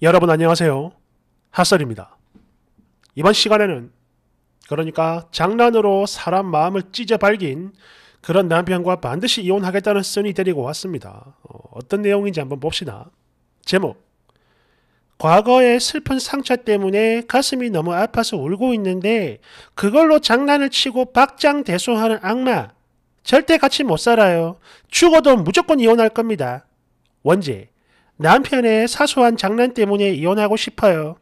여러분 안녕하세요. 핫설입니다. 이번 시간에는 그러니까 장난으로 사람 마음을 찢어 발긴 그런 남편과 반드시 이혼하겠다는 쓴이 데리고 왔습니다. 어, 떤 내용인지 한번 봅시다. 제목 과거의 슬픈 상처 때문에 가슴이 너무 아파서 울고 있는데 그걸로 장난을 치고 박장대소하는 악마 절대 같이 못 살아요. 죽어도 무조건 이혼할 겁니다. 원제 남편의 사소한 장난 때문에 이혼하고 싶어요.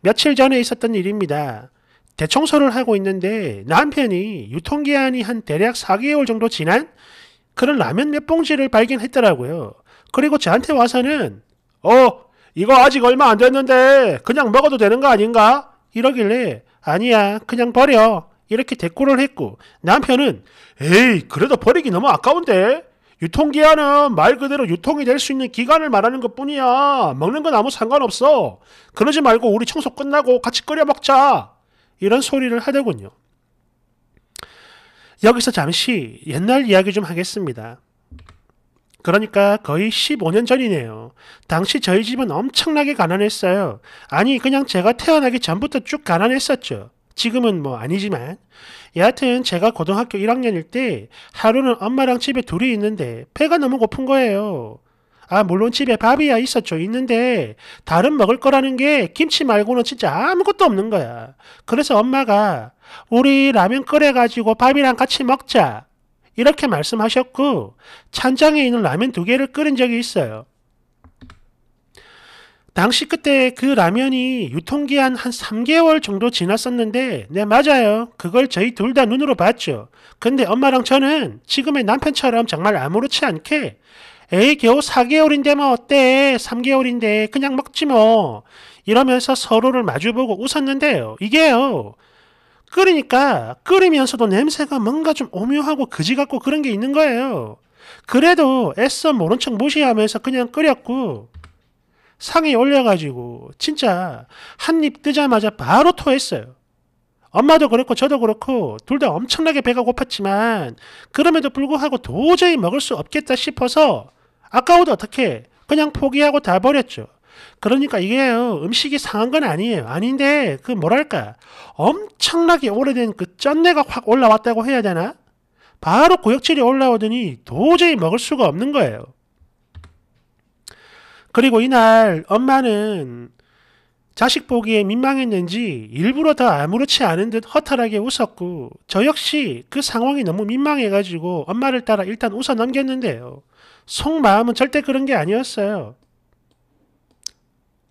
며칠 전에 있었던 일입니다. 대청소를 하고 있는데 남편이 유통기한이 한 대략 4개월 정도 지난 그런 라면 몇 봉지를 발견했더라고요. 그리고 저한테 와서는 어 이거 아직 얼마 안 됐는데 그냥 먹어도 되는 거 아닌가? 이러길래 아니야 그냥 버려 이렇게 대꾸를 했고 남편은 에이 그래도 버리기 너무 아까운데 유통기한은 말 그대로 유통이 될 수 있는 기간을 말하는 것 뿐이야. 먹는 건 아무 상관없어. 그러지 말고 우리 청소 끝나고 같이 끓여 먹자. 이런 소리를 하더군요. 여기서 잠시 옛날 이야기 좀 하겠습니다. 그러니까 거의 15년 전이네요. 당시 저희 집은 엄청나게 가난했어요. 아니, 그냥 제가 태어나기 전부터 쭉 가난했었죠. 지금은 뭐 아니지만 예, 여하튼 제가 고등학교 1학년일 때 하루는 엄마랑 집에 둘이 있는데 배가 너무 고픈 거예요. 아 물론 집에 밥이야 있었죠 있는데 다른 먹을 거라는 게 김치 말고는 진짜 아무것도 없는 거야. 그래서 엄마가 우리 라면 끓여가지고 밥이랑 같이 먹자 이렇게 말씀하셨고 찬장에 있는 라면 두 개를 끓인 적이 있어요. 당시 그때 그 라면이 유통기한 한 3개월 정도 지났었는데, 네, 맞아요. 그걸 저희 둘 다 눈으로 봤죠. 근데 엄마랑 저는 지금의 남편처럼 정말 아무렇지 않게, 에이, 겨우 4개월인데 뭐 어때? 3개월인데 그냥 먹지 뭐. 이러면서 서로를 마주보고 웃었는데요. 이게요. 끓이니까 끓이면서도 냄새가 뭔가 좀 오묘하고 그지 같고 그런 게 있는 거예요. 그래도 애써 모른 척 무시하면서 그냥 끓였고 상에 올려가지고 진짜 한 입 뜨자마자 바로 토했어요. 엄마도 그렇고 저도 그렇고 둘 다 엄청나게 배가 고팠지만 그럼에도 불구하고 도저히 먹을 수 없겠다 싶어서 아까워도 어떻게 그냥 포기하고 다 버렸죠. 그러니까 이게요 음식이 상한 건 아니에요 아닌데 그 뭐랄까 엄청나게 오래된 그 쩐내가 확 올라왔다고 해야 되나 바로 고역질이 올라오더니 도저히 먹을 수가 없는 거예요 그리고 이날 엄마는 자식 보기에 민망했는지 일부러 더 아무렇지 않은 듯 허탈하게 웃었고 저 역시 그 상황이 너무 민망해가지고 엄마를 따라 일단 웃어 넘겼는데요. 속마음은 절대 그런 게 아니었어요.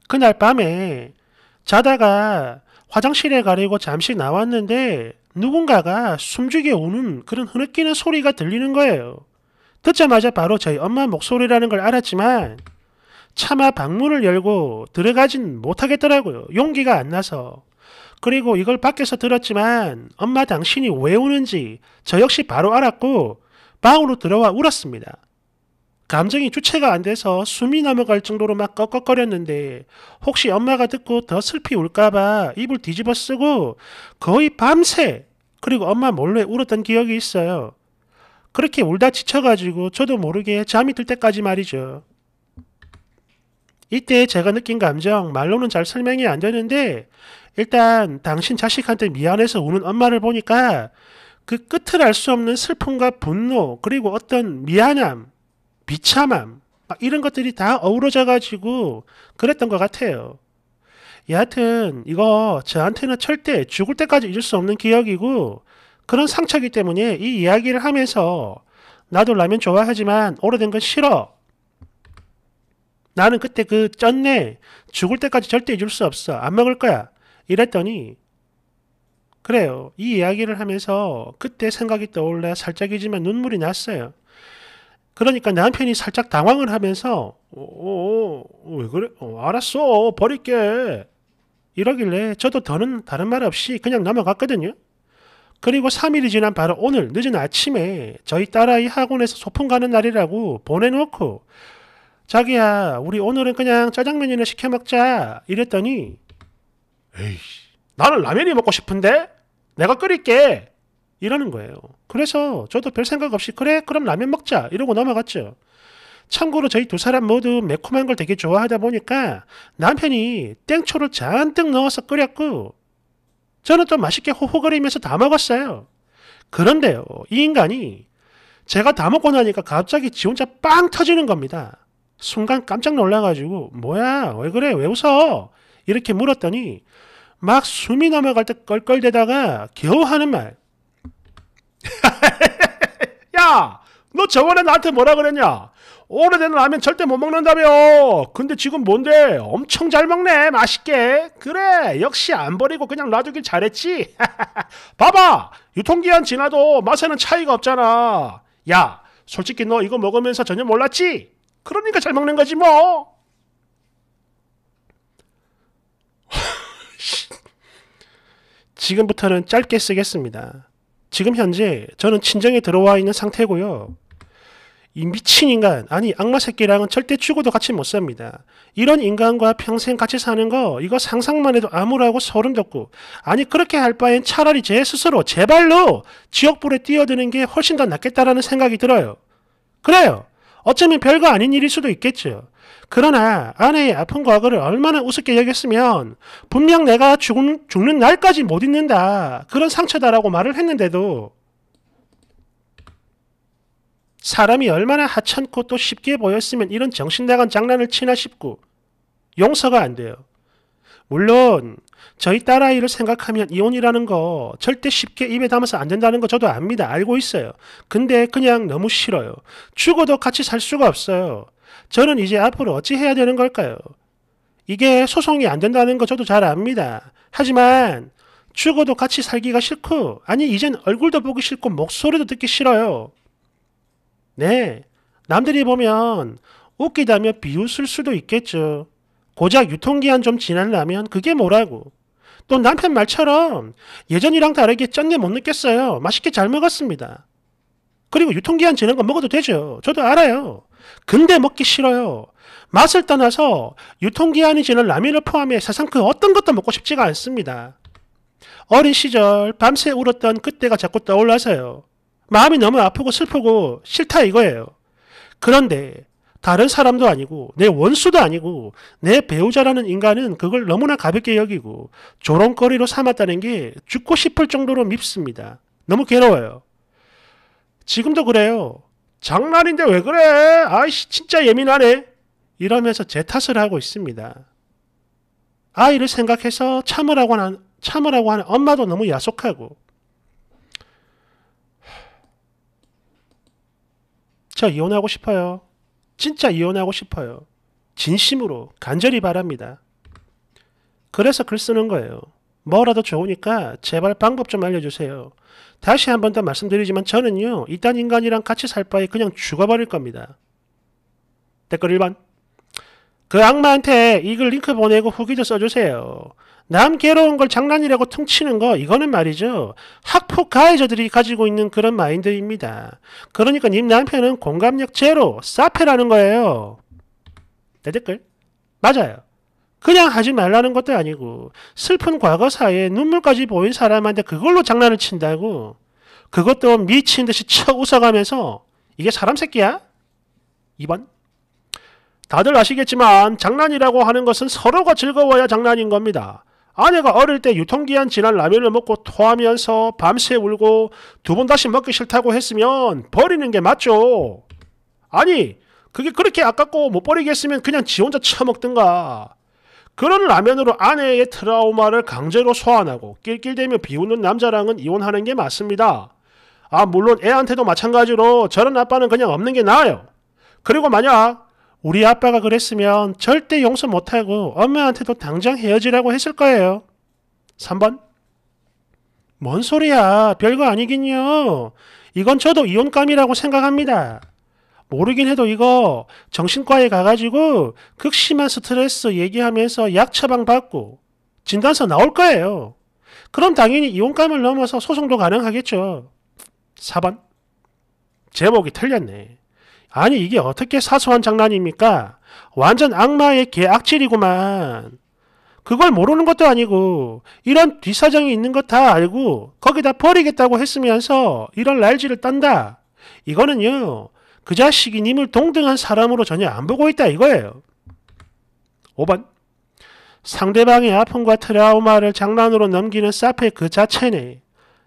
그날 밤에 자다가 화장실에 가려고 잠시 나왔는데 누군가가 숨죽여 우는 그런 흐느끼는 소리가 들리는 거예요. 듣자마자 바로 저희 엄마 목소리라는 걸 알았지만 차마 방문을 열고 들어가진 못하겠더라고요. 용기가 안 나서. 그리고 이걸 밖에서 들었지만 엄마 당신이 왜 우는지 저 역시 바로 알았고 방으로 들어와 울었습니다. 감정이 주체가 안 돼서 숨이 넘어갈 정도로 막 꺽꺽거렸는데 혹시 엄마가 듣고 더 슬피 울까봐 입을 뒤집어 쓰고 거의 밤새 그리고 엄마 몰래 울었던 기억이 있어요. 그렇게 울다 지쳐가지고 저도 모르게 잠이 들 때까지 말이죠. 이때 제가 느낀 감정 말로는 잘 설명이 안 되는데 일단 당신 자식한테 미안해서 우는 엄마를 보니까 그 끝을 알 수 없는 슬픔과 분노 그리고 어떤 미안함, 비참함 이런 것들이 다 어우러져 가지고 그랬던 것 같아요. 여하튼 이거 저한테는 절대 죽을 때까지 잊을 수 없는 기억이고 그런 상처기 때문에 이 이야기를 하면서 나도 라면 좋아하지만 오래된 건 싫어 나는 그때 그 쩐네 죽을 때까지 절대 잊을 수 없어 안 먹을 거야 이랬더니 그래요 이 이야기를 하면서 그때 생각이 떠올라 살짝이지만 눈물이 났어요 그러니까 남편이 살짝 당황을 하면서 오왜 어, 어, 어, 그래 어, 알았어 버릴게 이러길래 저도 더는 다른 말 없이 그냥 넘어갔거든요 그리고 3일이 지난 바로 오늘 늦은 아침에 저희 딸아이 학원에서 소풍 가는 날이라고 보내놓고 자기야, 우리 오늘은 그냥 짜장면이나 시켜 먹자. 이랬더니, 에이, 나는 라면이 먹고 싶은데? 내가 끓일게. 이러는 거예요. 그래서 저도 별 생각 없이, 그래, 그럼 라면 먹자. 이러고 넘어갔죠. 참고로 저희 두 사람 모두 매콤한 걸 되게 좋아하다 보니까 남편이 땡초를 잔뜩 넣어서 끓였고, 저는 또 맛있게 호호거리면서 다 먹었어요. 그런데요, 이 인간이 제가 다 먹고 나니까 갑자기 지 혼자 빵 터지는 겁니다. 순간 깜짝 놀라가지고 뭐야 왜 그래 왜 웃어 이렇게 물었더니 막 숨이 넘어갈 때 껄껄대다가 겨우 하는 말 야! 너 저번에 나한테 뭐라 그랬냐? 오래된 라면 절대 못 먹는다며! 근데 지금 뭔데? 엄청 잘 먹네! 맛있게! 그래! 역시 안 버리고 그냥 놔두길 잘했지? 봐봐! 유통기한 지나도 맛에는 차이가 없잖아! 야! 솔직히 너 이거 먹으면서 전혀 몰랐지? 그러니까 잘 먹는 거지 뭐. 지금부터는 짧게 쓰겠습니다. 지금 현재 저는 친정에 들어와 있는 상태고요. 이 미친 인간, 아니 악마 새끼랑은 절대 죽어도 같이 못 삽니다. 이런 인간과 평생 같이 사는 거 이거 상상만 해도 암울하고 소름 돋고 아니 그렇게 할 바엔 차라리 제 스스로 제 발로 지옥불에 뛰어드는 게 훨씬 더 낫겠다라는 생각이 들어요. 그래요. 어쩌면 별거 아닌 일일 수도 있겠죠. 그러나 아내의 아픈 과거를 얼마나 우습게 여겼으면 분명 내가 죽은, 죽는 날까지 못 잊는다. 그런 상처다라고 말을 했는데도 사람이 얼마나 하찮고 또 쉽게 보였으면 이런 정신 나간 장난을 치나 싶고 용서가 안 돼요. 물론 저희 딸아이를 생각하면 이혼이라는 거 절대 쉽게 입에 담아서 안 된다는 거 저도 압니다. 알고 있어요. 근데 그냥 너무 싫어요. 죽어도 같이 살 수가 없어요. 저는 이제 앞으로 어찌 해야 되는 걸까요? 이게 소송이 안 된다는 거 저도 잘 압니다. 하지만 죽어도 같이 살기가 싫고 아니 이젠 얼굴도 보기 싫고 목소리도 듣기 싫어요. 네, 남들이 보면 웃기다며 비웃을 수도 있겠죠. 고작 유통기한 좀 지나려면 그게 뭐라고. 또 남편 말처럼 예전이랑 다르게 짠내못 느꼈어요. 맛있게 잘 먹었습니다. 그리고 유통기한 지난 거 먹어도 되죠. 저도 알아요. 근데 먹기 싫어요. 맛을 떠나서 유통기한이 지난 라면을 포함해 세상 그 어떤 것도 먹고 싶지가 않습니다. 어린 시절 밤새 울었던 그때가 자꾸 떠올라서요. 마음이 너무 아프고 슬프고 싫다 이거예요. 그런데 다른 사람도 아니고 내 원수도 아니고 내 배우자라는 인간은 그걸 너무나 가볍게 여기고 조롱거리로 삼았다는 게 죽고 싶을 정도로 밉습니다. 너무 괴로워요. 지금도 그래요. 장난인데 왜 그래? 아이씨 진짜 예민하네. 이러면서 제 탓을 하고 있습니다. 아이를 생각해서 참으라고 하는, 참으라고 하는 엄마도 너무 야속하고 저 이혼하고 싶어요. 진짜 이혼하고 싶어요. 진심으로 간절히 바랍니다. 그래서 글 쓰는 거예요. 뭐라도 좋으니까 제발 방법 좀 알려주세요. 다시 한 번 더 말씀드리지만 저는요. 이딴 인간이랑 같이 살 바에 그냥 죽어버릴 겁니다. 댓글 1번 그 악마한테 이 글 링크 보내고 후기도 써주세요. 남 괴로운 걸 장난이라고 퉁치는 거 이거는 말이죠. 학폭 가해자들이 가지고 있는 그런 마인드입니다. 그러니까 님 남편은 공감력 제로 사페라는 거예요. 내 댓글 맞아요. 그냥 하지 말라는 것도 아니고 슬픈 과거 사이에 눈물까지 보인 사람한테 그걸로 장난을 친다고 그것도 미친 듯이 쳐 웃어가면서 이게 사람 새끼야? 2번 다들 아시겠지만 장난이라고 하는 것은 서로가 즐거워야 장난인 겁니다. 아내가 어릴 때 유통기한 지난 라면을 먹고 토하면서 밤새 울고 두 번 다시 먹기 싫다고 했으면 버리는 게 맞죠. 아니, 그게 그렇게 아깝고 못 버리겠으면 그냥 지 혼자 처먹든가. 그런 라면으로 아내의 트라우마를 강제로 소환하고 낄낄대며 비웃는 남자랑은 이혼하는 게 맞습니다. 아, 물론 애한테도 마찬가지로 저런 아빠는 그냥 없는 게 나아요. 그리고 만약 우리 아빠가 그랬으면 절대 용서 못하고 엄마한테도 당장 헤어지라고 했을 거예요. 3번. 뭔 소리야. 별거 아니긴요. 이건 저도 이혼감이라고 생각합니다. 모르긴 해도 이거 정신과에 가가지고 극심한 스트레스 얘기하면서 약 처방받고 진단서 나올 거예요. 그럼 당연히 이혼감을 넘어서 소송도 가능하겠죠. 4번. 제목이 틀렸네. 아니 이게 어떻게 사소한 장난입니까? 완전 악마의 개악질이구만. 그걸 모르는 것도 아니고 이런 뒷사정이 있는 것다 알고 거기다 버리겠다고 했으면서 이런 날지를 딴다. 이거는요. 그 자식이 님을 동등한 사람으로 전혀 안 보고 있다 이거예요. 5번 상대방의 아픔과 트라우마를 장난으로 넘기는 사페 그 자체네.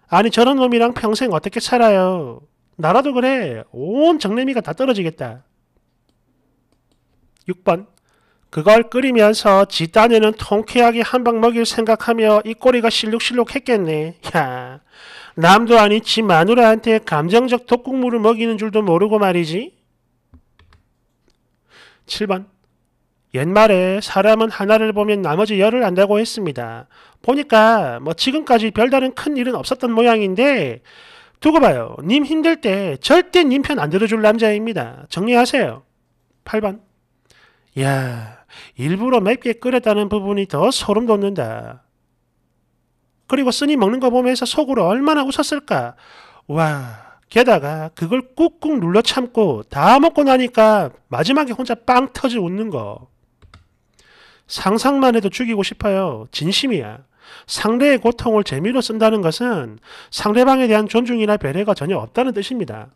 아니 저런 놈이랑 평생 어떻게 살아요. 나라도 그래. 온 정래미가 다 떨어지겠다. 6번 그걸 끓이면서 지 딴에는 통쾌하게 한 방 먹일 생각하며 이 꼬리가 실룩실룩 했겠네. 야, 남도 아닌 지 마누라한테 감정적 독국물을 먹이는 줄도 모르고 말이지. 7번 옛말에 사람은 하나를 보면 나머지 열을 안다고 했습니다. 보니까 뭐 지금까지 별다른 큰 일은 없었던 모양인데 두고 봐요. 님 힘들 때 절대 님 편 안 들어줄 남자입니다. 정리하세요. 8번. 야 일부러 맵게 끓였다는 부분이 더 소름 돋는다. 그리고 쓰니 먹는 거 보면서 속으로 얼마나 웃었을까. 와, 게다가 그걸 꾹꾹 눌러 참고 다 먹고 나니까 마지막에 혼자 빵 터져 웃는 거. 상상만 해도 죽이고 싶어요. 진심이야. 상대의 고통을 재미로 쓴다는 것은 상대방에 대한 존중이나 배려가 전혀 없다는 뜻입니다.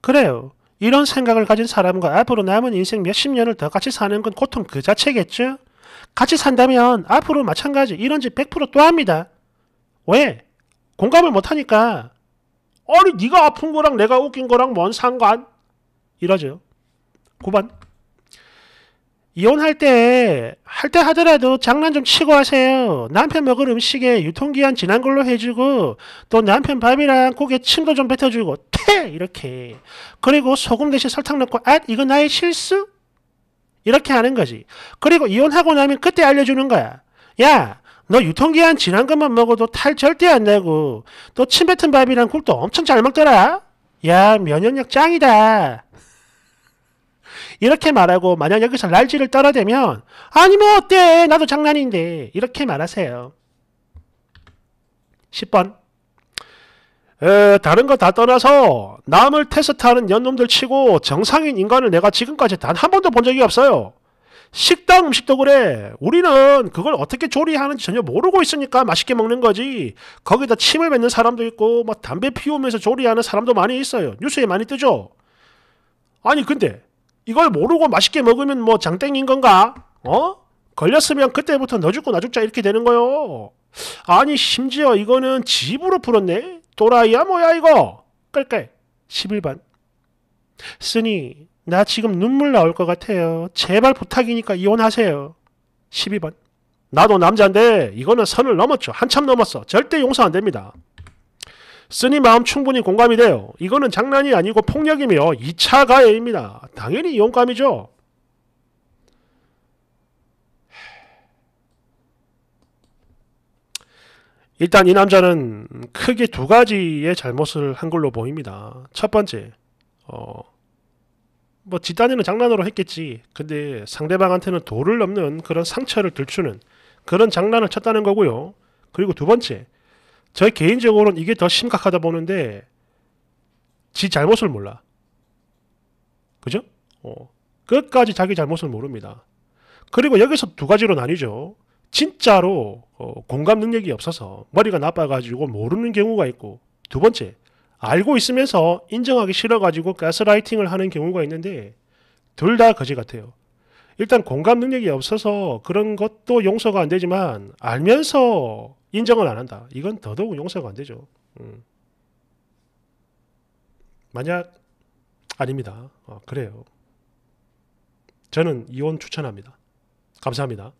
그래요. 이런 생각을 가진 사람과 앞으로 남은 인생 몇십 년을 더 같이 사는 건 고통 그 자체겠죠? 같이 산다면 앞으로 마찬가지 이런 짓 100%또 합니다. 왜? 공감을 못하니까. 아니 네가 아픈 거랑 내가 웃긴 거랑 뭔 상관? 이러죠. 9번. 이혼할 때, 할 때 하더라도 장난 좀 치고 하세요. 남편 먹을 음식에 유통기한 지난 걸로 해주고, 또 남편 밥이랑 고기에 침도 좀 뱉어주고, 태! 이렇게. 그리고 소금 대신 설탕 넣고, 앗! 아, 이거 나의 실수? 이렇게 하는 거지. 그리고 이혼하고 나면 그때 알려주는 거야. 야! 너 유통기한 지난 것만 먹어도 탈 절대 안 나고, 또 침 뱉은 밥이랑 국도 엄청 잘 먹더라? 야, 면역력 짱이다. 이렇게 말하고 만약 여기서 랄지를 떨어대면 아니 뭐 어때 나도 장난인데 이렇게 말하세요. 10번 에, 다른 거 다 떠나서 남을 테스트하는 연놈들 치고 정상인 인간을 내가 지금까지 단 한 번도 본 적이 없어요. 식당 음식도 그래. 우리는 그걸 어떻게 조리하는지 전혀 모르고 있으니까 맛있게 먹는 거지. 거기다 침을 뱉는 사람도 있고 막 뭐 담배 피우면서 조리하는 사람도 많이 있어요. 뉴스에 많이 뜨죠. 아니 근데 이걸 모르고 맛있게 먹으면 뭐 장땡인 건가? 어? 걸렸으면 그때부터 너 죽고 나 죽자 이렇게 되는 거요. 아니 심지어 이거는 집으로 풀었네. 도라이야 뭐야 이거. 깔깔. 11반. 쓰니 나 지금 눈물 나올 것 같아요. 제발 부탁이니까 이혼하세요. 12번. 나도 남자인데 이거는 선을 넘었죠. 한참 넘었어. 절대 용서 안 됩니다. 쓰니 마음 충분히 공감이 돼요. 이거는 장난이 아니고 폭력이며 2차 가해입니다. 당연히 이용감이죠. 일단 이 남자는 크게 두 가지의 잘못을 한 걸로 보입니다. 첫 번째, 어, 뭐 지단이는 장난으로 했겠지. 근데 상대방한테는 도를 넘는 그런 상처를 들추는 그런 장난을 쳤다는 거고요. 그리고 두 번째, 저희 개인적으로는 이게 더 심각하다 보는데 지 잘못을 몰라. 그죠? 어. 끝까지 자기 잘못을 모릅니다. 그리고 여기서 두 가지로 나뉘죠. 진짜로 어, 공감 능력이 없어서 머리가 나빠가지고 모르는 경우가 있고 두 번째 알고 있으면서 인정하기 싫어가지고 가스라이팅을 하는 경우가 있는데 둘 다 거지 같아요. 일단 공감 능력이 없어서 그런 것도 용서가 안 되지만 알면서 인정을 안 한다. 이건 더더욱 용서가 안 되죠. 음. 만약 아닙니다. 아, 그래요. 저는 이혼 추천합니다. 감사합니다.